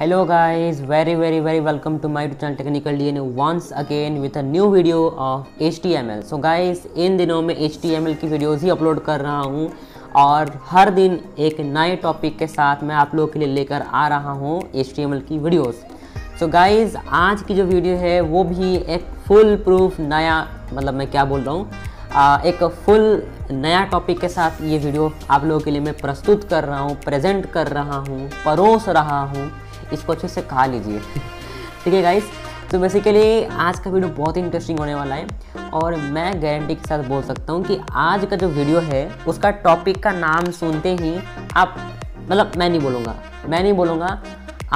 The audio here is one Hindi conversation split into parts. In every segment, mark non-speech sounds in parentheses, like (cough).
Hello very very very very to welcome to channel technical D N once again with a new video of H so guys इन दिनों में एच की वीडियोस ही अपलोड कर रहा हूँ और हर दिन एक नए टॉपिक के साथ मैं आप लोगों के लिए लेकर आ रहा हूँ एच की वीडियोस सो गाइस आज की जो वीडियो है वो भी एक फुल प्रूफ नया मतलब मैं क्या बोल रहा हूँ एक फुल नया टॉपिक के साथ ये वीडियो आप लोगों के लिए मैं प्रस्तुत कर रहा हूँ प्रेजेंट कर रहा हूँ परोस रहा हूँ इसको अच्छे से खा लीजिए ठीक है गाइस तो बेसिकली आज का वीडियो बहुत ही इंटरेस्टिंग होने वाला है और मैं गारंटी के साथ बोल सकता हूँ कि आज का जो वीडियो है उसका टॉपिक का नाम सुनते ही आप मतलब मैं नहीं बोलूँगा मैं नहीं बोलूँगा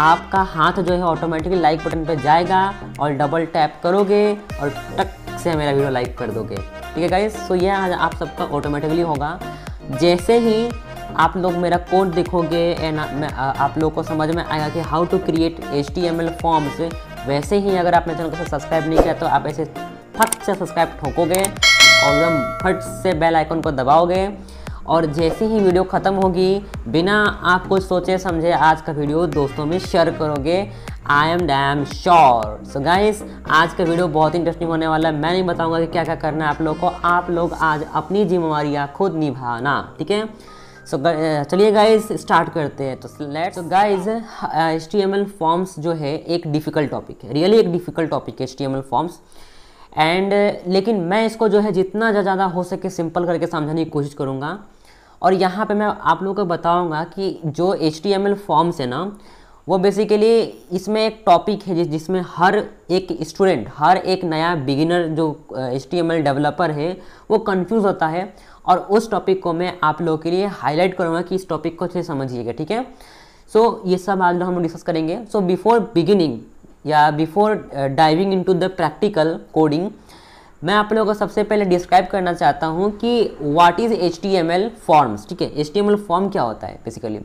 आपका हाथ जो है ऑटोमेटिकली लाइक बटन पर जाएगा और डबल टैप करोगे और टक से मेरा वीडियो लाइक कर दोगे ठीक है गाइस सो तो ये आज आप सबका ऑटोमेटिकली होगा जैसे ही आप लोग मेरा कोड देखोगे एंड आप लोग को समझ में आएगा कि how to create H T M L forms वैसे ही अगर आपने चैनल को सब्सक्राइब नहीं किया तो आप ऐसे फट से सब्सक्राइब ठोकोगे और एकदम फट से बेल आइकन को दबाओगे और जैसे ही वीडियो ख़त्म होगी बिना आप कुछ सोचे समझे आज का वीडियो दोस्तों में शेयर करोगे I am am sure so guys आज का वीडियो बहुत इंटरेस्टिंग होने वाला है मैं नहीं बताऊंगा कि क्या क्या करना है आप लोग को आप लोग आज अपनी जिम्मेवारियाँ खुद निभाना ठीक है सो uh, चलिए गाइज स्टार्ट करते हैं तो let's guys H T M L forms जो है एक डिफ़िकल्ट टॉपिक है रियली एक डिफ़िकल्ट टॉपिक है H T M L forms and लेकिन मैं इसको जो है जितना ज़्यादा हो सके सिंपल करके समझाने की कोशिश करूँगा और यहाँ पे मैं आप लोगों को बताऊँगा कि जो H T M L forms है ना वो बेसिकली इसमें एक टॉपिक है जिसमें हर एक स्टूडेंट हर एक नया बिगिनर जो H T M L developer है वो कंफ्यूज होता है और उस टॉपिक को मैं आप लोगों के लिए हाईलाइट करूँगा कि इस टॉपिक को अच्छे समझिएगा ठीक है सो so, ये सब आज हम लोग डिस्कस करेंगे सो बिफोर बिगिनिंग या before diving into the practical coding मैं आप लोगों को सबसे पहले डिस्क्राइब करना चाहता हूँ कि what is H T M L forms ठीक है H T M L form क्या होता है बेसिकली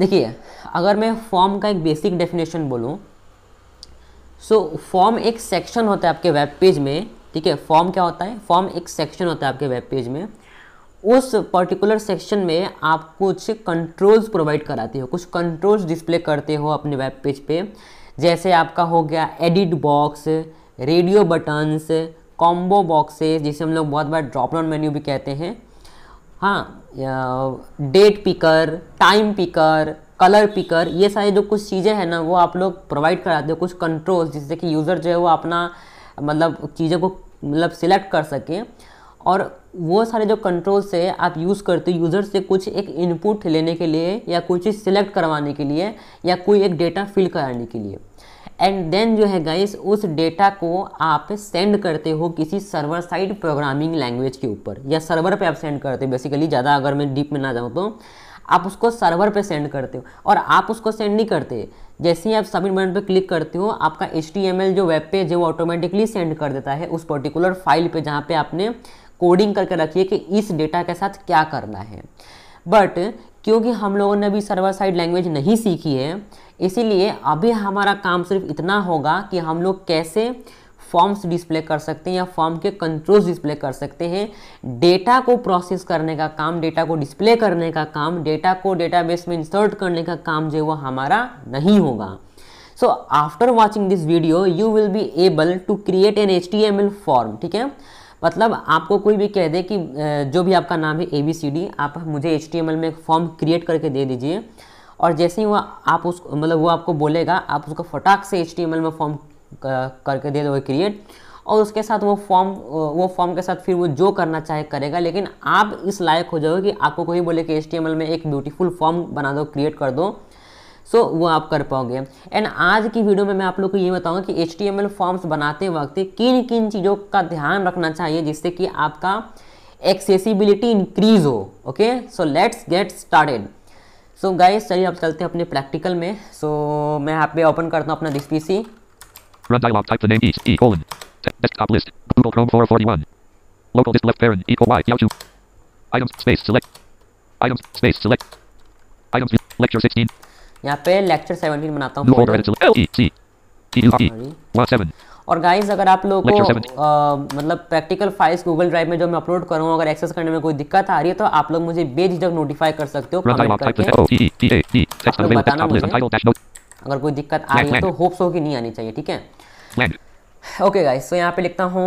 देखिए अगर मैं फॉर्म का एक बेसिक डेफिनेशन बोलूँ सो फॉर्म एक सेक्शन होता है आपके वेब पेज में ठीक है फॉर्म क्या होता है फॉर्म एक सेक्शन होता है आपके वेब पेज में उस पर्टिकुलर सेक्शन में आप कुछ कंट्रोल्स प्रोवाइड कराते हो कुछ कंट्रोल्स डिस्प्ले करते हो अपने वेब पेज पे जैसे आपका हो गया edit box radio buttons combo boxes जिसे हम लोग बहुत बार ड्रॉप डाउन मेन्यू भी कहते हैं हाँ date picker time picker colour picker ये सारे जो कुछ चीज़ें हैं ना वो आप लोग प्रोवाइड कराते हो कुछ कंट्रोल्स जिससे कि यूज़र जो है वो अपना मतलब चीज़ों को मतलब सिलेक्ट कर सकें और वो सारे जो कंट्रोल्स से आप यूज़ करते हो यूज़र से कुछ एक इनपुट लेने के लिए या कोई चीज़ सिलेक्ट करवाने के लिए या कोई एक डेटा फिल कराने के लिए एंड देन जो है गाइस उस डेटा को आप सेंड करते हो किसी सर्वर साइड प्रोग्रामिंग लैंग्वेज के ऊपर या सर्वर पे आप सेंड करते हो बेसिकली ज़्यादा अगर मैं डीप में ना जाऊँ तो आप उसको सर्वर पे सेंड करते हो और आप उसको सेंड नहीं करते जैसे ही आप सबमिट बटन पे क्लिक करते हो आपका एच जो वेब पेज है वो ऑटोमेटिकली सेंड कर देता है उस पर्टिकुलर फाइल पे जहाँ पे आपने कोडिंग करके रखी है कि इस डेटा के साथ क्या करना है बट क्योंकि हम लोगों ने अभी सर्वर साइड लैंग्वेज नहीं सीखी है इसीलिए अभी हमारा काम सिर्फ इतना होगा कि हम लोग कैसे फॉर्म्स डिस्प्ले कर सकते हैं या फॉर्म के कंट्रोल्स डिस्प्ले कर सकते हैं डेटा को प्रोसेस करने का काम डेटा को डिस्प्ले करने का काम डेटा को डेटाबेस में इंसर्ट करने का काम जो है वो हमारा नहीं होगा so after watching this video you will be able to create an H form ठीक है मतलब आपको कोई भी कह दे कि जो भी आपका नाम है ए बी सी डी आप मुझे एच में एक फॉर्म क्रिएट करके दे दीजिए और जैसे ही वो आप उस मतलब वो आपको बोलेगा आप उसको फटाक से एच में फॉर्म करके दे दोगे क्रिएट और उसके साथ वो फॉर्म वो फॉर्म के साथ फिर वो जो करना चाहे करेगा लेकिन आप इस लायक हो जाओगे कि आपको कोई बोले कि एच में एक ब्यूटीफुल फॉर्म बना दो क्रिएट कर दो सो so, वो आप कर पाओगे एंड आज की वीडियो में मैं आप लोग को ये बताऊंगा कि एच फॉर्म्स बनाते वक्त किन किन चीज़ों का ध्यान रखना चाहिए जिससे कि आपका एक्सेसिबिलिटी इंक्रीज हो okay so let's get started so guys चलिए आप चलते हैं अपने प्रैक्टिकल में सो so, मैं यहाँ पे ओपन करता हूँ अपना this Run dialog. Type the name East. E colon. Desktop list. Google Chrome 441. Local disk left parent equal Y. Yahoo. Items space select. Items space select. Items lecture 16. यहाँ पे लेक्चर 17 बनाता हूँ और गाइस अगर आप लोगों को आ, मतलब प्रैक्टिकल फाइल्स गूगल ड्राइव में जो मैं अपलोड करूँ अगर एक्सेस करने में कोई दिक्कत आ रही है तो आप लोग मुझे बेझिझक नोटिफाई कर सकते हो कमेंट करके आप लोग बताना मुझे अगर कोई दिक्कत आ रही है तो होप्स हो कि नहीं आनी चाहिए ठीक है ओके गाइस तो यहाँ पे लिखता हूँ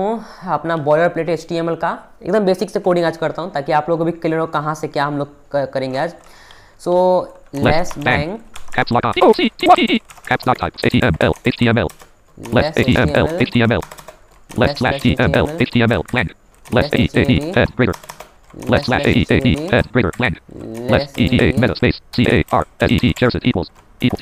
अपना बॉयलर प्लेट एच का एकदम बेसिक से कोडिंग आज करता हूँ ताकि आप लोगों को भी क्लियर हो कहाँ से क्या हम लोग करेंगे आज so less bang left HTML, HTML, left slash HTML, HTML, blank, left ATES, greater, Less slash A E A E S greater blank. Left E E A meta space shares it equals equal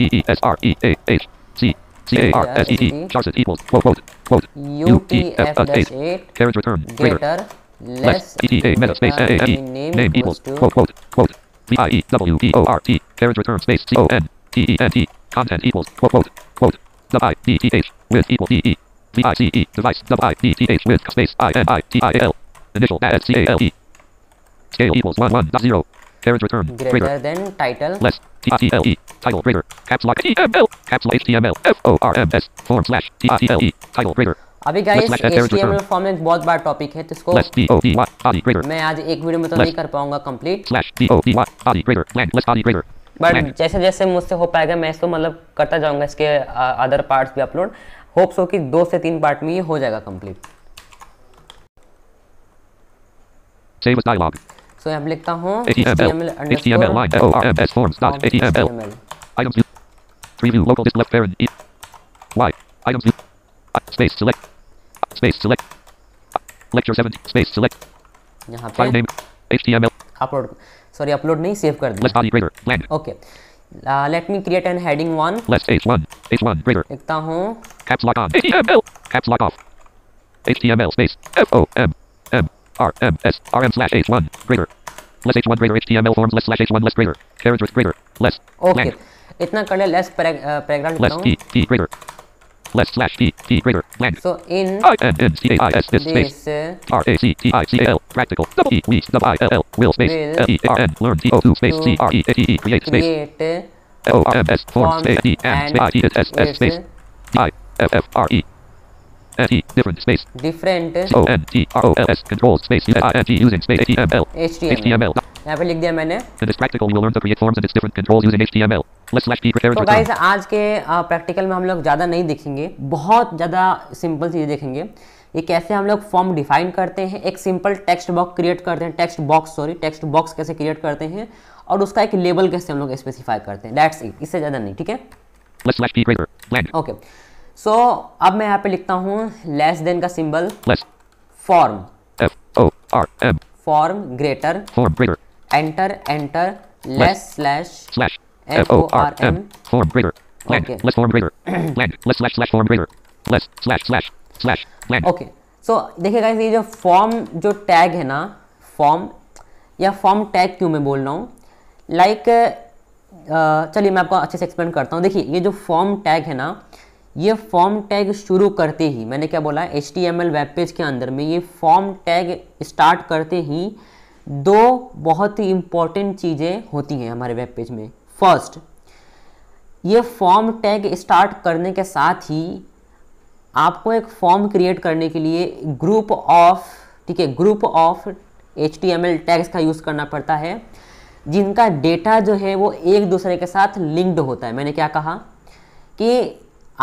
shares it equals quote quote quote U T F eight carriage return greater less E T A meta space A A E name equals quote quote quote V I E W E O R T carriage return space C O N T E N T content equals quote quote quote the with equal T E V I C E device the with space I N I T I L initial as C A L E Scale equals one one dot zero. Parent return. Greater, greater than title. Less. T I T L E. Title greater. Caps lock T M L. Caps lock H T M L. F O R M S. Form slash T I T L E. Title greater. अभी गाइस HTML फॉर्म में बहुत बार टॉपिक है तो इसको मैं आज एक वीडियो में तो नहीं कर पाऊंगा कंप्लीट बट जैसे जैसे मुझसे हो पाएगा मैं इसको मतलब करता जाऊंगा इसके अदर पार्ट्स भी अपलोड होप सो कि दो से तीन पार्ट में ये हो जाएगा कंप्लीट सो so, अब लिखता हूँ Preview local disk left parent. E y. Items. Space select. Space select. Lecture 7. Space select. यहाँ पे File name. HTML. Upload. Sorry, upload नहीं save कर दिया. Less body greater. Blank. Okay. Uh, let me create an heading one. Less H1. H1 greater. लिखता हूँ. Caps lock on. HTML. Caps lock off. HTML space F O M. R M S R M slash H1 greater less H1 greater HTML forms less slash H1 less greater characters greater less okay इतना कर ले less paragraph uh, less T T greater less slash T T greater blank so in I N N C A I S this space uh, R A C T I C A L practical double will space L E R N learn T O 2 space C R E A T E create space O R M S forms A D M I T S S space uh, I F F R E N-E, different space. Different. O-N-T-R-O-L-S, control space, U-I-N-T, using space, H-T-M-L. H-T-M-L. यहाँ पे लिख दिया मैंने In this practical you will learn to create forms and its different controls using HTML. Let's slash p prepare तो गाइस आज के प्रैक्टिकल में हम लोग ज़्यादा नहीं देखेंगे बहुत ज़्यादा सिंपल चीज़ें देखेंगे ये कैसे हम लोग फॉर्म डिफाइन करते हैं एक सिंपल टेक्स्ट बॉक्स क्रिएट करते हैं text box sorry text box कैसे क्रिएट करते हैं और उसका एक लेबल कैसे हम लोग स्पेसिफाई करते हैं दैट्स इट इससे ज़्यादा नहीं ठीक है ओके okay. सो so, अब मैं यहाँ पे लिखता हूँ लेस देन का symbol form form greater enter enter less slash F O R M form greater land okay. less form greater (clears throat) land less slash slash form greater less slash slash slash land okay so देखिए ये जो फॉर्म जो टैग है ना फॉर्म या फॉर्म टैग क्यों मैं बोल रहा हूँ लाइक चलिए मैं आपको अच्छे से एक्सप्लेन करता हूँ देखिए ये जो फॉर्म टैग है ना ये फॉर्म टैग शुरू करते ही मैंने क्या बोला H T M L web page के अंदर में ये फॉर्म टैग स्टार्ट करते ही दो बहुत ही इम्पॉर्टेंट चीज़ें होती हैं हमारे वेब पेज में फर्स्ट ये फॉर्म टैग स्टार्ट करने के साथ ही आपको एक फॉर्म क्रिएट करने के लिए ग्रुप ऑफ ठीक है group of H T M L tags का यूज़ करना पड़ता है जिनका डेटा जो है वो एक दूसरे के साथ लिंक्ड होता है मैंने क्या कहा कि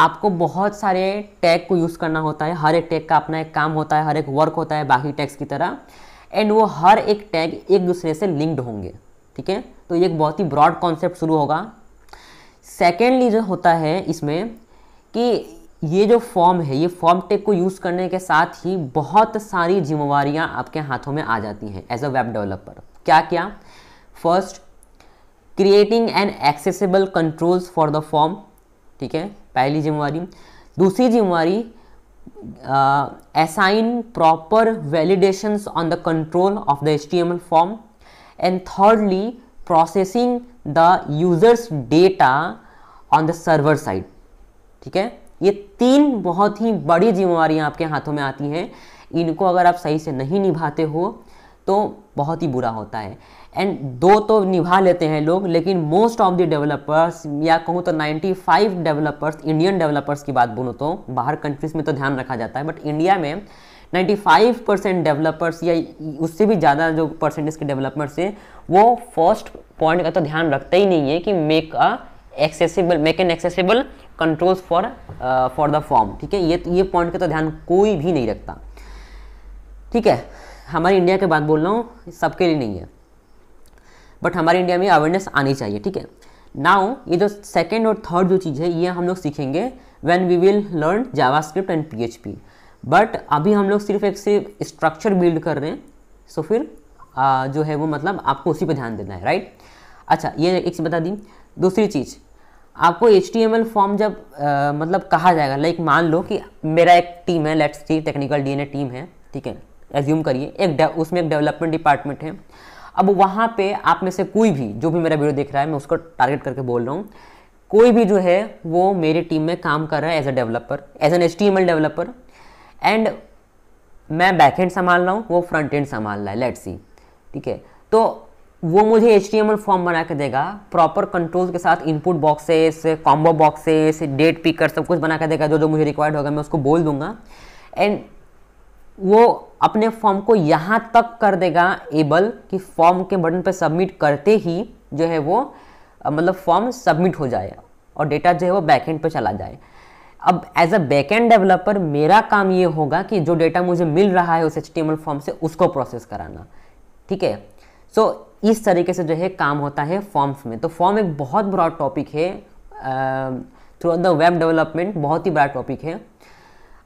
आपको बहुत सारे टैग को यूज़ करना होता है हर एक टैग का अपना एक काम होता है हर एक वर्क होता है बाकी टैग्स की तरह एंड वो हर एक टैग एक दूसरे से लिंक्ड होंगे ठीक है तो ये एक बहुत ही ब्रॉड कॉन्सेप्ट शुरू होगा सेकेंडली जो होता है इसमें कि ये जो फॉर्म है ये फॉर्म टैग को यूज़ करने के साथ ही बहुत सारी जिम्मेवारियाँ आपके हाथों में आ जाती हैं एज अ वेब डेवलपर क्या क्या first creating an accessible controls for the form ठीक है पहली जिम्मेवारी दूसरी जिम्मेवारी assign proper validation on the control of the H form and thirdly processing the user's data on the server side ठीक है ये तीन बहुत ही बड़ी जिम्मेवारियाँ आपके हाथों में आती हैं इनको अगर आप सही से नहीं निभाते हो तो बहुत ही बुरा होता है एंड दो तो निभा लेते हैं लोग लेकिन मोस्ट ऑफ द डेवलपर्स या कहूँ तो 95 डेवलपर्स इंडियन डेवलपर्स की बात बोलूँ तो बाहर कंट्रीज में तो ध्यान रखा जाता है बट इंडिया में 95 परसेंट डेवलपर्स या उससे भी ज़्यादा जो परसेंटेज के डेवलपर्स हैं वो फर्स्ट पॉइंट का तो ध्यान रखते ही नहीं है कि make a accessible make an accessible controls for for the form ठीक है ये ये पॉइंट का तो ध्यान कोई भी नहीं रखता ठीक है हमारे इंडिया के बात बोल रहा हूँ सबके लिए नहीं है बट हमारे इंडिया में अवेयरनेस आनी चाहिए ठीक है नाउ ये जो सेकेंड और थर्ड जो चीज़ है ये हम लोग सीखेंगे when we will learn JavaScript and P but अभी हम लोग सिर्फ एक सिर्फ स्ट्रक्चर बिल्ड कर रहे हैं सो so, फिर आ, जो है वो मतलब आपको उसी पर ध्यान देना है राइट अच्छा ये एक चीज़ बता दी दूसरी चीज़ आपको एच फॉर्म जब आ, मतलब कहा जाएगा लाइक मान लो कि मेरा एक टीम है let's T technical a team है ठीक है एज्यूम करिए एक उसमें एक डेवलपमेंट डिपार्टमेंट है अब वहाँ पे आप में से कोई भी जो भी मेरा वीडियो देख रहा है मैं उसको टारगेट करके बोल रहा हूँ कोई भी जो है वो मेरी टीम में काम कर रहा है as a developer as an H developer and मैं बैक एंड संभाल रहा हूँ वो फ्रंट एंड संभाल रहा है लेट सी ठीक है तो वो मुझे एच फॉर्म बना के देगा प्रॉपर कंट्रोल के साथ input boxes combo boxes date picker सब कुछ बना के देगा जो जो मुझे रिक्वायर्ड होगा मैं उसको बोल दूंगा एंड वो अपने फॉर्म को यहाँ तक कर देगा एबल कि फॉर्म के बटन पर सबमिट करते ही जो है वो मतलब फॉर्म सबमिट हो जाए और डेटा जो है वो बैकहेंड पर चला जाए अब एज अ बैकएंड डेवलपर मेरा काम ये होगा कि जो डेटा मुझे मिल रहा है उस एच फॉर्म से उसको प्रोसेस कराना ठीक है सो इस तरीके से जो है काम होता है फॉर्म्स में तो फॉर्म एक बहुत बड़ा टॉपिक है थ्रू द वेब डेवलपमेंट बहुत ही बड़ा टॉपिक है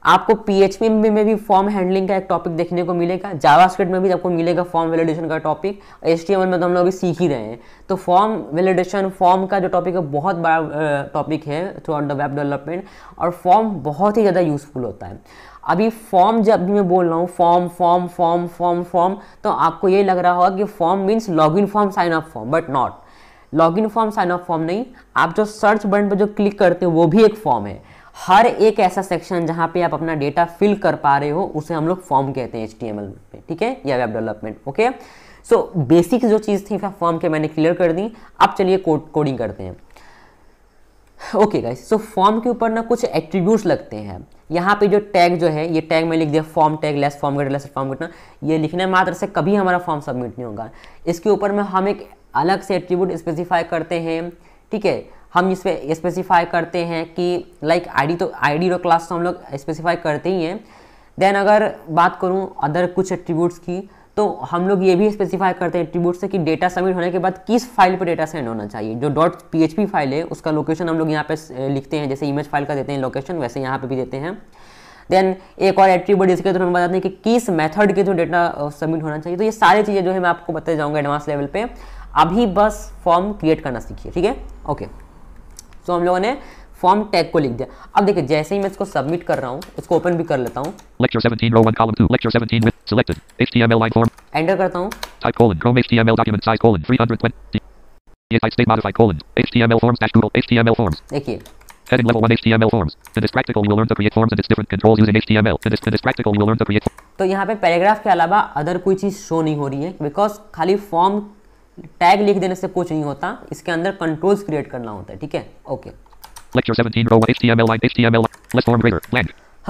आपको पीएचपी में, में भी फॉर्म हैंडलिंग का एक टॉपिक देखने को मिलेगा जावास्क्रिप्ट में भी आपको मिलेगा फॉर्म वैलिडेशन का टॉपिक एच में तो हम लोग अभी सीख ही रहे हैं तो फॉर्म वैलिडेशन फॉर्म का जो टॉपिक है बहुत बड़ा टॉपिक है throughout the web development और फॉर्म बहुत ही ज़्यादा यूजफुल होता है अभी फॉर्म जब भी मैं बोल रहा हूँ form form form form form तो आपको ये लग रहा होगा कि form means log in form sign up form but not log in form sign up form नहीं आप जो सर्च बटन पर जो क्लिक करते हो वो भी एक फॉर्म है हर एक ऐसा सेक्शन जहाँ पे आप अपना डेटा फिल कर पा रहे हो उसे हम लोग फॉर्म कहते हैं एच में ठीक है या web development okay so basic जो चीज़ थी फॉर्म के मैंने क्लियर कर दी अब चलिए कोड कोडिंग करते हैं ओके गाइस सो फॉर्म के ऊपर ना कुछ एट्रीब्यूट लगते हैं यहाँ पे जो टैग जो है ये टैग मैं लिख दिया form tag less form get less form गेटना ये लिखने मात्र से कभी हमारा फॉर्म सबमिट नहीं होगा इसके ऊपर में हम एक अलग से एट्रीब्यूट स्पेसिफाई करते हैं ठीक है हम इसमें स्पेसिफाई करते हैं कि लाइक आईडी तो आईडी और क्लास तो हम लोग स्पेसिफाई करते ही हैं देन अगर बात करूँ अदर कुछ एट्रीब्यूट्स की तो हम लोग ये भी स्पेसिफाई करते हैं एट्रीब्यूट से कि डेटा सबमिट होने के बाद किस फाइल पर डेटा सेंड होना चाहिए जो डॉट पी फाइल है उसका लोकेशन हम लोग यहाँ पे लिखते हैं जैसे इमेज फाइल का देते हैं लोकेशन वैसे यहाँ पे भी देते हैं देन एक और एट्रीब्यूट जिसके थ्रू हम बताते हैं कि किस मेथड के थ्रू डेटा सबमिट होना चाहिए तो ये सारी चीज़ें जो है मैं आपको बताते जाऊँगा एडवांस लेवल पर अभी बस फॉर्म क्रिएट करना सीखिए ठीक है ओके सो तो हम लोगों ने फॉर्म टैग को लिख दिया अब देखिए जैसे ही मैं इसको सबमिट कर रहा हूँ इसको ओपन भी कर लेता हूँ एंटर करता हूँ तो यहाँ पे पैराग्राफ के अलावा अदर कोई चीज़ शो नहीं हो रही है बिकॉज खाली फॉर्म टैग लिख देने से कुछ नहीं होता इसके अंदर कंट्रोल्स क्रिएट करना होता है ठीक है okay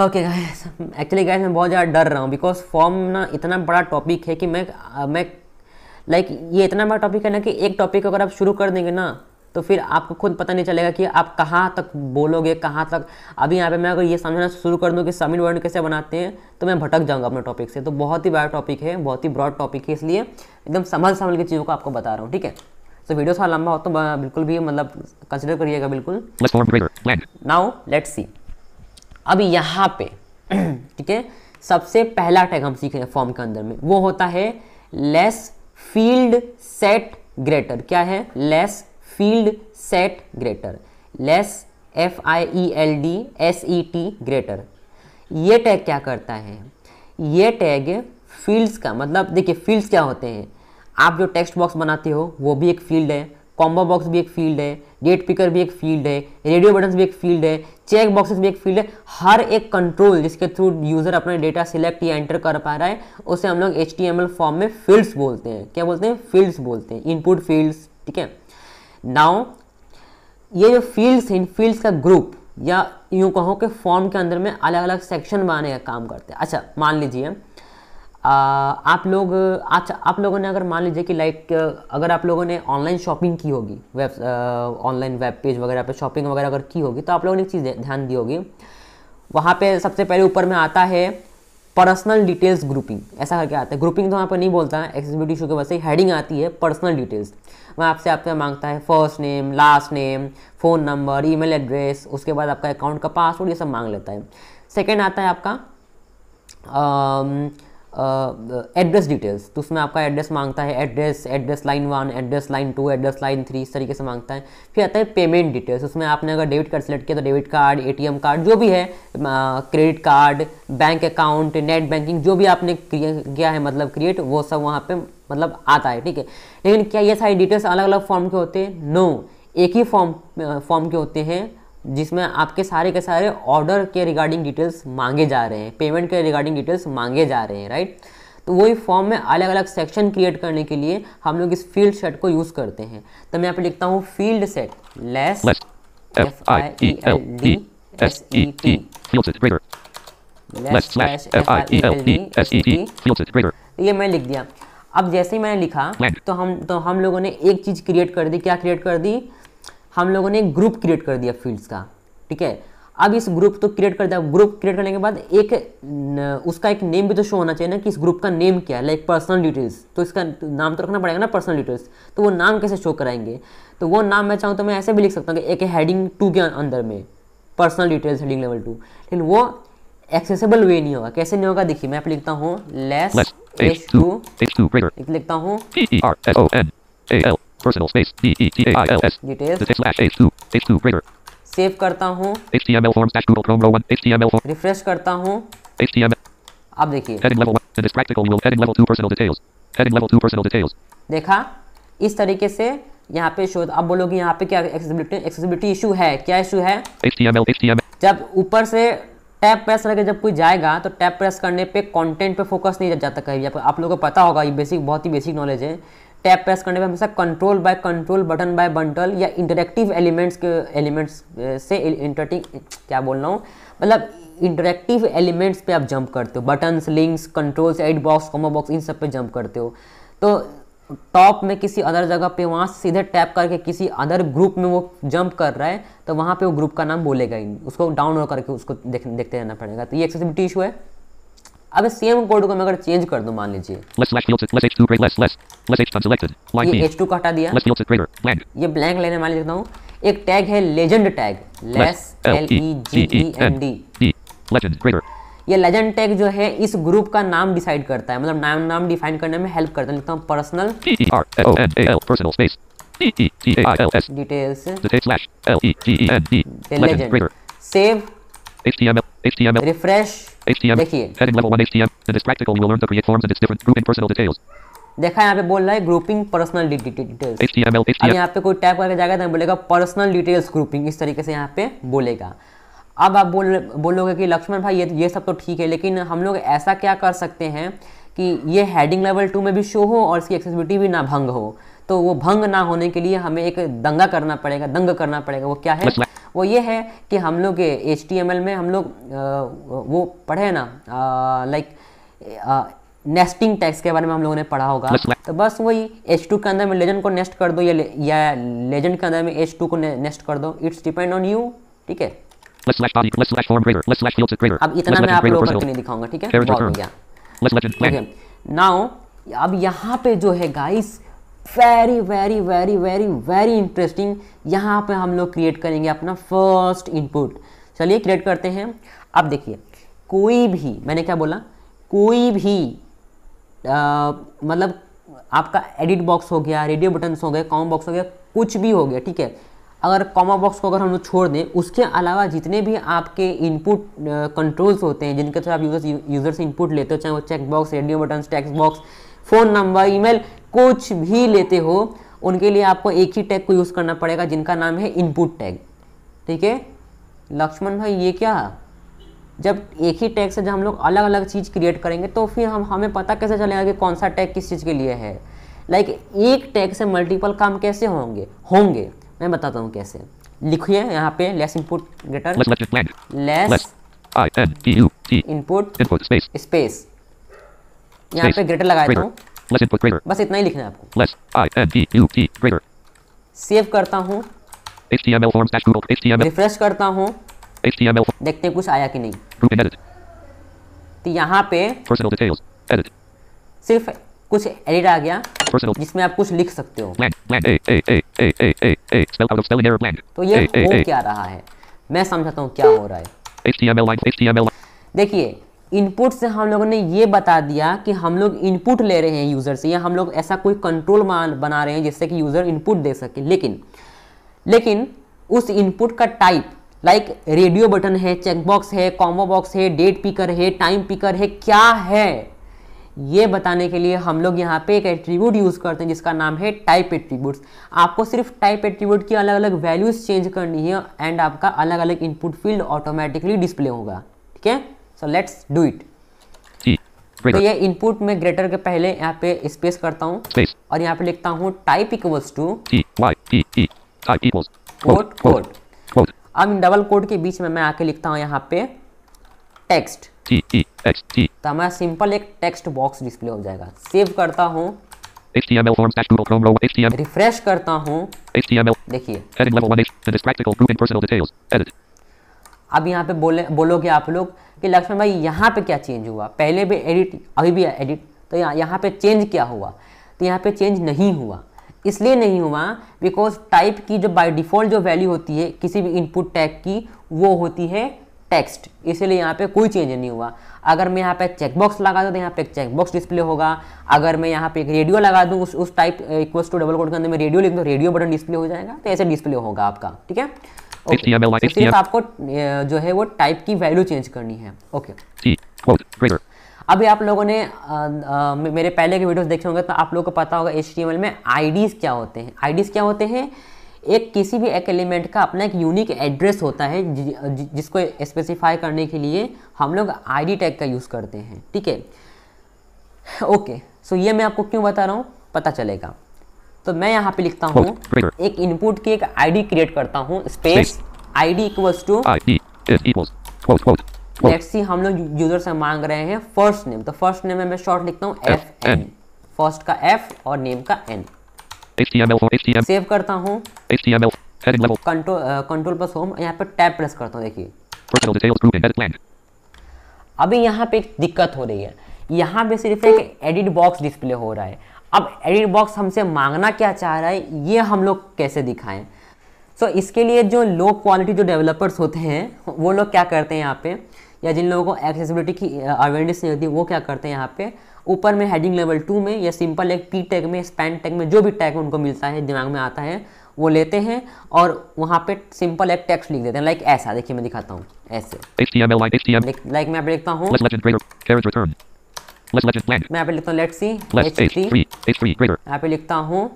okay guys actually guys मैं बहुत ज़्यादा डर रहा हूँ बिकॉज फॉर्म ना इतना बड़ा टॉपिक है कि मैं मैं लाइक like, ये इतना बड़ा टॉपिक है ना कि एक टॉपिक अगर आप शुरू कर देंगे ना तो फिर आपको खुद पता नहीं चलेगा कि आप कहाँ तक बोलोगे कहाँ तक अभी यहाँ पे मैं अगर ये समझना शुरू कर दूँ कि समीर वर्ड कैसे बनाते हैं तो मैं भटक जाऊँगा अपने टॉपिक से तो बहुत ही बड़ा टॉपिक है बहुत ही ब्रॉड टॉपिक है इसलिए एकदम संभल संभल के चीज़ों को आपको बता रहा हूँ ठीक है तो वीडियो थोड़ा लंबा हो तो बिल्कुल भी मतलब कंसिडर करिएगा बिल्कुल नाउ लेट्स सी अब यहाँ पे (clears throat) ठीक है सबसे पहला टैग हम हैं फॉर्म के अंदर में वो होता है लेस फील्ड सेट ग्रेटर क्या है less field set greater less F I E L D S E T greater ये टैग क्या करता है ये टैग फील्ड्स का मतलब देखिए फील्ड्स क्या होते हैं आप जो टेक्स्ट बॉक्स बनाते हो वो भी एक फील्ड है कॉम्बो बॉक्स भी एक फील्ड है डेट पिकर भी एक फील्ड है रेडियो बटन्स भी एक फील्ड है चेक बॉक्सेस भी एक फील्ड है हर एक कंट्रोल जिसके थ्रू यूज़र अपने डेटा सिलेक्ट या एंटर कर पा रहा है उसे हम लोग एच फॉर्म में फील्ड्स बोलते हैं क्या बोलते हैं फील्ड्स बोलते हैं इनपुट फील्ड्स ठीक है नाउ ये जो फील्ड्स इन फील्ड्स का ग्रुप या यूं कहो कि फॉर्म के अंदर में अलग अलग सेक्शन बनाने का काम करते हैं अच्छा मान लीजिए आप लोग अच्छा आप लोगों ने अगर मान लीजिए कि लाइक अगर आप लोगों ने ऑनलाइन शॉपिंग की होगी वेब ऑनलाइन वेब पेज वगैरह पे शॉपिंग वगैरह अगर की होगी तो आप लोगों ने एक चीज़ ध्यान दी होगी वहाँ पे सबसे पहले ऊपर में आता है पर्सनल डिटेल्स ग्रुपिंग ऐसा करके आता है ग्रुपिंग तो वहाँ पर नहीं बोलता है एक्सेसिबिलिटी इशू के वजह से हेडिंग आती है पर्सनल डिटेल्स वहाँ आपसे आपसे मांगता है first name last name phone number email address उसके बाद आपका अकाउंट का पासवर्ड ये सब मांग लेता है सेकेंड आता है आपका एड्रेस डिटेल्स तो उसमें आपका एड्रेस मांगता है address address line one address line two address line three इस तरीके से मांगता है फिर आता है पेमेंट डिटेल्स उसमें आपने अगर डेबिट कार्ड सेलेक्ट किया तो डेबिट कार्ड ए कार्ड जो भी है credit card bank account net banking जो भी आपने किया है मतलब क्रिएट वो सब वहाँ पर मतलब आता है ठीक है लेकिन क्या ये सारी डिटेल्स अलग अलग फॉर्म के होते हैं नो एक ही फॉर्म फॉर्म के होते हैं जिसमें आपके सारे के सारे ऑर्डर के रिगार्डिंग डिटेल्स मांगे जा रहे हैं पेमेंट के रिगार्डिंग डिटेल्स मांगे जा रहे हैं राइट तो वही फॉर्म में अलग अलग सेक्शन क्रिएट करने के लिए हम लोग इस फील्ड सेट को यूज़ करते हैं तो मैं यहाँ पे लिखता हूँ field set less F I D S I L D S E T ये मैं लिख दिया अब जैसे ही मैंने लिखा तो हम तो हम लोगों ने एक चीज़ क्रिएट कर दी क्या क्रिएट कर दी हम लोगों ने ग्रुप क्रिएट कर दिया फील्ड्स का ठीक है अब इस ग्रुप तो क्रिएट कर दिया ग्रुप क्रिएट करने के बाद एक उसका एक नेम भी तो शो होना चाहिए ना कि इस ग्रुप का नेम क्या है लाइक पर्सनल डिटेल्स तो इसका नाम तो रखना पड़ेगा ना पर्सनल डिटेल्स तो वो नाम कैसे शो कराएंगे तो वो नाम मैं चाहूँ तो मैं ऐसे भी लिख सकता हूँ कि एक हैडिंग टू के अंदर में personal details heading level two लेकिन वो एक्सेसिबल वे नहीं होगा कैसे नहीं होगा देखिए मैं आप लिखता हूँ लेस एच टू लिखता हूँ Personal space D E T A I L S. Details. slash H2 H2 greater. Save करता हूँ HTML form slash Google Chrome row one HTML form. refresh करता हूँ HTML. अब देखिए. Heading level one. this practical will heading level two personal details. Heading level two personal details. देखा इस तरीके से यहाँ पे शोध अब बोलोगे यहाँ पे क्या accessibility accessibility issue है क्या issue है HTML HTML. जब ऊपर से टैप प्रेस करके जब कोई जाएगा तो टैप प्रेस करने पे कंटेंट पे फोकस नहीं जाता कहीं आप लोगों को पता होगा ये बेसिक बहुत ही बेसिक नॉलेज है टैप प्रेस करने पे हमेशा control by control button by button या इंटरेक्टिव एलिमेंट्स के एलिमेंट्स से इंटरटिंग क्या बोल रहा हूँ मतलब इंटरेक्टिव एलिमेंट्स पे आप जंप करते हो buttons links controls edit box combo box इन सब पे जंप करते हो तो टॉप में किसी अदर जगह पे वहाँ सीधे टैप करके किसी अदर ग्रुप में वो जंप कर रहा है तो वहाँ पे वो ग्रुप का नाम बोलेगा ही उसको डाउनलोड करके उसको देख देखते रहना पड़ेगा तो ये एक्सेसिबिलिटी इशू है अब सेम कोड को मैं अगर चेंज कर दूं मान लीजिए ये H2 हटा दिया ये ब्लैंक लेने मान लेता हूं एक टैग है legend tag less L E G E N D ये लेजेंड टैग जो है इस ग्रुप का नाम डिसाइड करता है मतलब नाम नाम डिफाइन करने में हेल्प करता है लिखता हूं personal personal space details legend save HTML. HTML. Refresh. HTML. देखिए. Heading level one HTML. In this practical, will learn to create forms its different grouping personal details. देखा यहाँ पे बोल रहा है grouping personal details HTML, HTML. अब यहाँ पे कोई टैप करके जाएगा तो बोलेगा पर्सनल डिटेल्स ग्रुपिंग इस तरीके से यहाँ पे बोलेगा अब आप बोल बोलोगे कि लक्ष्मण भाई ये ये सब तो ठीक है लेकिन हम लोग ऐसा क्या कर सकते हैं कि ये हेडिंग लेवल टू में भी शो हो और इसकी एक्सेसिबिलिटी भी ना भंग हो तो वो भंग ना होने के लिए हमें एक दंगा करना पड़ेगा दंग करना पड़ेगा वो क्या है वो ये है कि हम लोग एच में हम लोग वो पढ़े ना लाइक नेस्टिंग टैक्स के बारे में हम लोगों ने पढ़ा होगा तो बस वही एच टू के अंदर में लेजेंड को नेस्ट कर दो या ले, या लेजेंड के अंदर में एच टू को ने, नेस्ट कर दो इट्स डिपेंड ऑन यू ठीक है अब इतना मैं आप लोगों को नहीं दिखाऊंगा ठीक है नाउ अब यहाँ पे जो है guys very very very very very interesting यहाँ पे हम लोग क्रिएट करेंगे अपना फर्स्ट इनपुट चलिए क्रिएट करते हैं अब देखिए कोई भी मैंने क्या बोला कोई भी आ, मतलब आपका एडिट बॉक्स हो गया रेडियो बटन्स हो गए कॉम बॉक्स हो गया कुछ भी हो गया ठीक है अगर कॉमा बॉक्स को अगर हम लोग छोड़ दें उसके अलावा जितने भी आपके इनपुट कंट्रोल्स होते हैं जिनके थ्रू आप यूज़र्स यूज़र से इनपुट लेते हो चाहे वो check box radio button text box phone number email कुछ भी लेते हो उनके लिए आपको एक ही टैग को यूज़ करना पड़ेगा जिनका नाम है इनपुट टैग ठीक है लक्ष्मण भाई ये क्या जब एक ही टैग से जब हम लोग अलग अलग चीज़ क्रिएट करेंगे तो फिर हम हमें पता कैसे चलेगा कि कौन सा टैग किस चीज़ के लिए है लाइक एक टैग से मल्टीपल काम कैसे होंगे होंगे मैं बताता हूँ कैसे लिखिए यहाँ पे less input greater less input space यहाँ पे ग्रेटर लगाया हूँ Less input greater. बस इतना ही लिखना है आपको Less I N P U T greater. Save करता हूँ HTML forms dash Google HTML. Refresh करता हूँ HTML. देखते हैं कुछ आया कि नहीं. Grouping edit. तो यहाँ पे Personal details edit. सिर्फ कुछ एडिट आ गया Personal. जिसमें आप कुछ लिख सकते हो blank, blank, a, a, a, a, a, a, a, spell out of spelling error blank. तो ये a, a, a, हो क्या रहा है मैं समझाता हूँ क्या हो रहा है HTML line, HTML line. देखिए इनपुट से हम लोगों ने ये बता दिया कि हम लोग इनपुट ले रहे हैं यूज़र से या हम लोग ऐसा कोई कंट्रोल मान बना रहे हैं जिससे कि यूज़र इनपुट दे सके लेकिन लेकिन उस इनपुट का टाइप लाइक रेडियो बटन है चेकबॉक्स है कॉम्बो बॉक्स है डेट पिकर है टाइम पिकर है क्या है ये बताने के लिए हम लोग यहाँ पे एक एट्रीब्यूट यूज़ करते हैं जिसका नाम है टाइप एट्रीब्यूट्स आपको सिर्फ टाइप एट्रीब्यूट की अलग अलग वैल्यूज़ चेंज करनी है एंड आपका अलग अलग इनपुट फील्ड ऑटोमेटिकली डिस्प्ले होगा ठीक है सो लेट्स डू इट तो ये इनपुट में ग्रेटर के पहले यहाँ पे स्पेस करता हूँ और यहाँ पे लिखता हूँ type equals to quote quote अब इन डबल कोट के बीच में मैं आके लिखता हूँ यहाँ पे टेक्स्ट e, तो हमारा सिंपल एक टेक्स्ट बॉक्स डिस्प्ले हो जाएगा सेव करता हूँ रिफ्रेश करता हूँ देखिए अब यहाँ पे बोले बोलोगे आप लोग कि लक्ष्मण भाई यहाँ पे क्या चेंज हुआ पहले भी एडिट अभी भी एडिट तो यहाँ यहाँ पे चेंज क्या हुआ तो यहाँ पे चेंज नहीं हुआ इसलिए नहीं हुआ बिकॉज टाइप की जो बाय डिफ़ॉल्ट जो वैल्यू होती है किसी भी इनपुट टैग की वो होती है टेक्स्ट इसलिए यहाँ पे कोई चेंज नहीं हुआ अगर मैं यहाँ पे चेकबॉक्स लगा दूँ तो यहाँ पे एक चेकबॉक्स डिस्प्ले होगा अगर मैं यहाँ पे एक रेडियो लगा दूँ उस उस type equal to double quote के अंदर मैं रेडियो लिख दूँ रेडियो बटन डिस्प्ले हो जाएगा तो ऐसे डिस्प्ले होगा आपका ठीक है HTML like सिर्फ आपको जो है वो टाइप की वैल्यू चेंज करनी है ओके अभी आप लोगों ने आ, आ, मेरे पहले के वीडियोस देखे होंगे तो आप लोगों को पता होगा एच में आई क्या होते हैं आई क्या होते हैं एक किसी भी एक एलिमेंट का अपना एक यूनिक एड्रेस होता है जि, जिसको स्पेसिफाई करने के लिए हम लोग आई टैग का यूज़ करते हैं ठीक है ओके सो ये मैं आपको क्यों बता रहा हूँ पता चलेगा तो मैं यहाँ पे लिखता हूँ एक इनपुट की एक आईडी क्रिएट करता हूँ space ID equals to let's see हम लोग यूजर से मांग रहे हैं फर्स्ट नेम तो फर्स्ट नेम में मैं शॉर्ट लिखता हूँ एफ एन फर्स्ट का एफ और नेम का एन सेव करता हूँ कंट्रोल कंट्रोल प्लस होम यहाँ पे टैप प्रेस करता हूँ देखिए अभी यहाँ पे एक दिक्कत हो रही है यहाँ पे सिर्फ एक एडिट बॉक्स डिस्प्ले हो रहा है अब एडिट बॉक्स हमसे मांगना क्या चाह रहा है ये हम लोग कैसे दिखाएं सो so, इसके लिए जो लो क्वालिटी जो डेवलपर्स होते हैं वो लोग क्या करते हैं यहाँ पे या जिन लोगों को एक्सेसिबिलिटी की अवेयरनेस uh, नहीं होती वो क्या करते हैं यहाँ पे ऊपर में हेडिंग लेवल टू में या सिंपल एक पी टैग में स्पैन टैग में जो भी टैग उनको मिलता है दिमाग में आता है वो लेते हैं और वहाँ पे सिंपल एक टेक्स्ट लिख देते हैं लाइक ऐसा देखिए मैं दिखाता हूँ ऐसे लाइक मैं आप देखता हूँ मैं यहाँ पे लिखता हूँ लेट सी यहाँ पे लिखता हूँ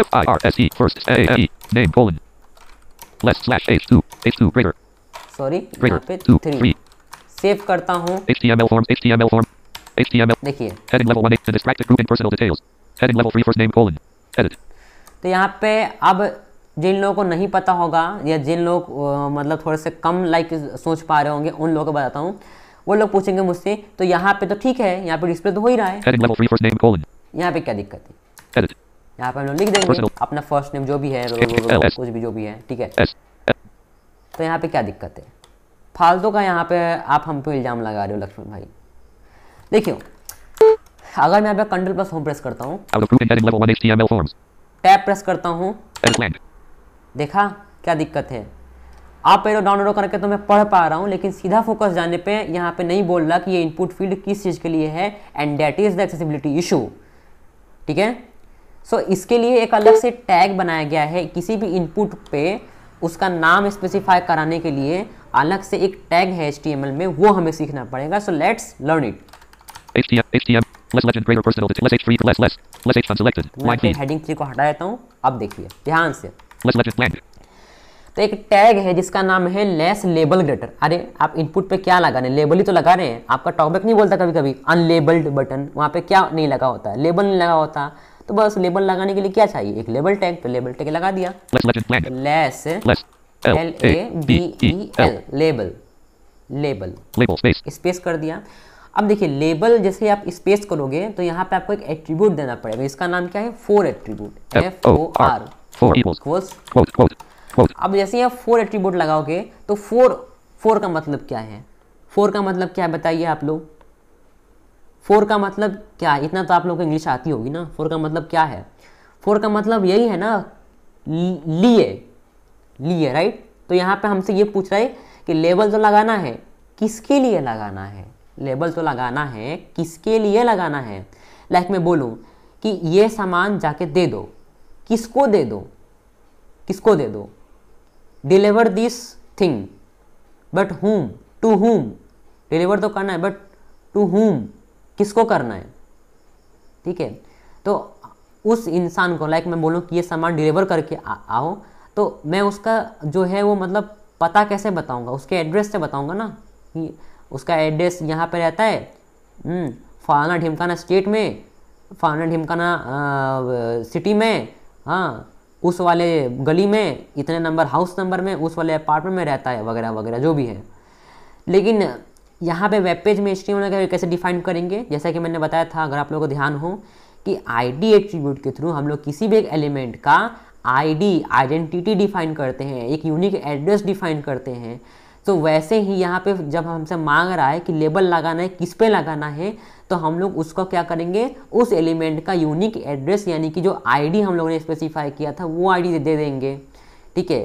F I R S E first A N E name colon less slash H two H two greater sorry greater two three save करता हूँ HTML form HTML form HTML देखिए heading level one the distracted group in personal details heading level three first name colon edit तो यहाँ पे अब जिन लोगों को नहीं पता होगा या जिन लोग मतलब थोड़े से कम लाइक सोच पा रहे होंगे उन लोगों को बताता हूँ वो लोग पूछेंगे मुझसे तो यहाँ पे तो ठीक है यहाँ पे डिस्प्ले तो हो ही रहा है यहाँ पे क्या दिक्कत है यहाँ पे हम लोग लिख देंगे अपना फर्स्ट नेम जो भी है कुछ भी जो भी है ठीक है तो यहाँ पे क्या दिक्कत है फालतू का यहाँ पे आप हम पे इल्ज़ाम लगा रहे हो लक्ष्मण भाई देखियो अगर मैं यहाँ पे कंट्रोल प्लस होम प्रेस करता हूँ टैप प्रेस करता हूँ देखा क्या दिक्कत है आप एरो डाउन एरो करके तो मैं पढ़ पा रहा हूँ लेकिन सीधा फोकस जाने पे यहाँ पे नहीं बोल रहा कि ये इनपुट फील्ड किस चीज़ के लिए है and that is the accessibility issue ठीक है सो so, इसके लिए एक अलग से टैग बनाया गया है किसी भी इनपुट पे उसका नाम स्पेसिफाई कराने के लिए अलग से एक टैग है एच में वो हमें सीखना पड़ेगा so let's learn it heading three को हटा देता हूँ अब देखिए ध्यान से तो एक टैग है जिसका नाम है लेस लेबल ग्रेटर अरे आप इनपुट पे क्या लगा रहे हैं लेबल ही तो लगा रहे हैं आपका टॉकबैक नहीं बोलता कभी कभी अनलेबल्ड बटन वहाँ पे क्या नहीं लगा होता है लेबल नहीं लगा होता तो बस लेबल लगाने के लिए क्या चाहिए एक लेबल टैग तो लेबल टैग लगा दिया less L A B E L label label space कर दिया अब देखिए लेबल जैसे आप स्पेस करोगे तो यहाँ पे आपको एक एट्रीब्यूट देना पड़ेगा इसका नाम क्या है for attribute F O R for अब जैसे यहाँ फोर एट्रीब्यूट लगाओगे तो फोर फोर का मतलब क्या है फोर का मतलब क्या है बताइए आप लोग फोर का मतलब क्या है इतना तो आप लोग को इंग्लिश आती होगी ना फोर का मतलब क्या है फोर का मतलब यही है ना लिए लिए राइट तो यहाँ पे हमसे ये पूछ रहा है कि लेबल तो लगाना है किसके लिए लगाना है लेबल तो लगाना है किसके लिए लगाना है लाइक मैं बोलूँ कि ये सामान जाके दे दो किसको दे दो किसको दे दो deliver this thing but whom to whom deliver तो करना है बट टू हुम किसको करना है ठीक है तो उस इंसान को लाइक मैं बोलूँ कि ये सामान डिलीवर करके आ, आओ तो मैं उसका जो है वो मतलब पता कैसे बताऊँगा उसके एड्रेस से बताऊँगा ना कि उसका एड्रेस यहाँ पे रहता है हम्म, फलाना ढिमकाना स्टेट में फलाना ढिमकाना सिटी में हाँ उस वाले गली में इतने नंबर हाउस नंबर में उस वाले अपार्टमेंट में रहता है वगैरह वगैरह जो भी है लेकिन यहाँ पे वेब पेज में स्ट्रीम लगे कैसे डिफाइन करेंगे जैसा कि मैंने बताया था अगर आप लोगों को ध्यान हो कि आईडी एट्रीब्यूट के थ्रू हम लोग किसी भी एक एलिमेंट का आईडी आइडेंटिटी डिफाइन करते हैं एक यूनिक एड्रेस डिफाइन करते हैं तो वैसे ही यहाँ पे जब हमसे मांग रहा है कि लेबल लगाना है किस पे लगाना है तो हम लोग उसका क्या करेंगे उस एलिमेंट का यूनिक एड्रेस यानी कि जो आईडी हम लोगों ने स्पेसिफाई किया था वो आईडी दे देंगे ठीक है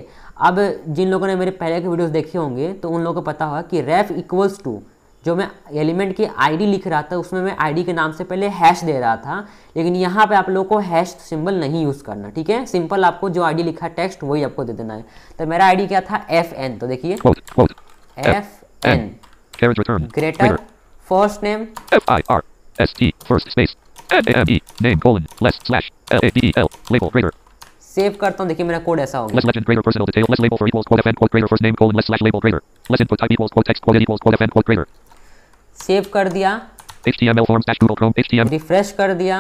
अब जिन लोगों ने मेरे पहले के वीडियोस देखे होंगे तो उन लोगों को पता होगा कि रेफ इक्वल्स टू जो मैं एलिमेंट की आईडी लिख रहा था उसमें मैं आईडी के नाम से पहले हैश दे रहा था लेकिन यहाँ पे आप लोगों को हैश सिंबल नहीं यूज़ करना ठीक है सिंपल आपको जो आईडी लिखा टेक्स्ट वही आपको दे देना है तो मेरा आईडी क्या था एफ एन तो देखिए F N greater First name. F I R S T first space N A M E name colon less slash L A D E L label greater. Save करता हूँ देखिए मेरा कोड ऐसा होगा less legend greater personal detail less label for equals quote fn quote greater first name colon less slash label greater less input type equals quote text quote equals quote fn quote greater. Save कर दिया. HTML forms dash Google Chrome HTML. Refresh कर दिया.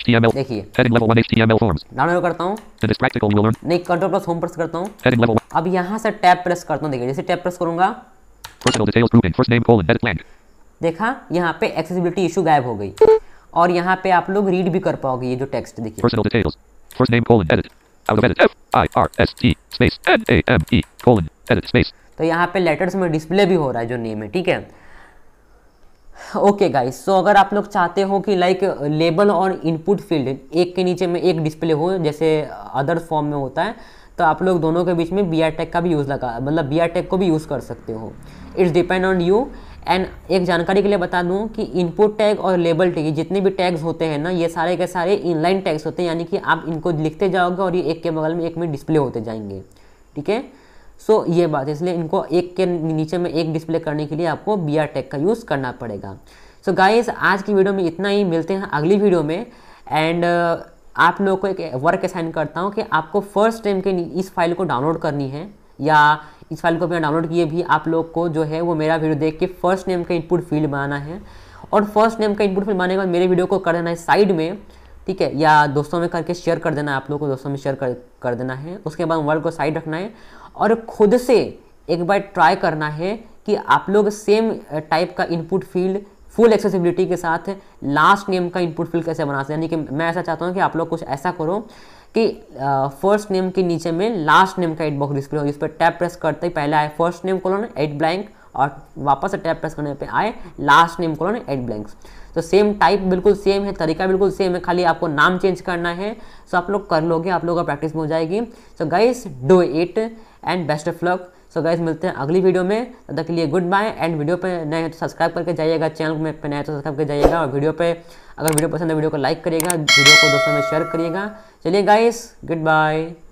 HTML देखिए heading level 1 HTML forms download करता हूँ and it's practical you will learn नहीं control plus home प्रेस करता हूँ heading level अब यहाँ से टैब प्रेस करता हूँ देखिए जैसे टैब प्रेस करूँगा personal details grouping first name colon edit blank देखा यहाँ पे एक्सेसिबिलिटी इशू गायब हो गई और यहाँ पे आप लोग रीड भी कर पाओगे ये जो टेक्स्ट देखिए तो यहाँ पे लेटर्स में डिस्प्ले भी हो रहा है जो नेम है ठीक है ओके गाइस सो अगर आप लोग चाहते हो कि लाइक लेबल और इनपुट फील्ड एक के नीचे में एक डिस्प्ले हो जैसे अदर फॉर्म में होता है तो आप लोग दोनों के बीच में बी आर टेक का भी यूज़ लगा मतलब बी आर टेक को भी यूज़ कर सकते हो it's depend on you and एक जानकारी के लिए बता दूं कि इनपुट टैग और लेबल टैग जितने भी टैग्स होते हैं ना ये सारे के सारे इनलाइन टैग्स होते हैं यानी कि आप इनको लिखते जाओगे और ये एक के बगल में एक में डिस्प्ले होते जाएंगे ठीक है सो ये बात है इसलिए इनको एक के नीचे में एक डिस्प्ले करने के लिए आपको बी टैग का यूज़ करना पड़ेगा सो so गाइस आज की वीडियो में इतना ही मिलते हैं अगली वीडियो में एंड आप लोगों को एक वर्क असाइन करता हूँ कि आपको फर्स्ट टाइम के इस फाइल को डाउनलोड करनी है या इस फाइल को मैं डाउनलोड किए भी आप लोग को जो है वो मेरा वीडियो देख के फर्स्ट नेम का इनपुट फील्ड बनाना है और फर्स्ट नेम का इनपुट फील्ड बनाने के बाद मेरे वीडियो को कर देना है साइड में ठीक है या दोस्तों में करके शेयर कर देना है आप लोग को दोस्तों में शेयर कर कर देना है उसके बाद मोबाइल को साइड रखना है और खुद से एक बार ट्राई करना है कि आप लोग सेम टाइप का इनपुट फील्ड फुल एक्सेसिबिलिटी के साथ लास्ट नेम का इनपुट फील्ड कैसे बना सकते यानी कि मैं ऐसा चाहता हूँ कि आप लोग कुछ ऐसा करो कि फर्स्ट नेम के नीचे में लास्ट नेम का एड बॉक्स डिस्प्ले हो इस पर टैप प्रेस करते ही पहले आए first name colon edit blank और वापस से टैप प्रेस करने पे आए last name colon edit blanks तो सेम टाइप बिल्कुल सेम है तरीका बिल्कुल सेम है खाली आपको नाम चेंज करना है सो तो आप लोग कर लोगे आप लोगों का प्रैक्टिस में हो जाएगी so guys do it and best of luck so guys मिलते हैं अगली वीडियो में तब तक के लिए गुड बाय एंड वीडियो पे नए तो सब्सक्राइब करके जाइएगा चैनल में पे नए तो सब्सक्राइब करके जाइएगा और वीडियो पे अगर वीडियो पसंद है वीडियो को लाइक करिएगा वीडियो को दोस्तों में शेयर करिएगा चलिए गाइस गुड बाय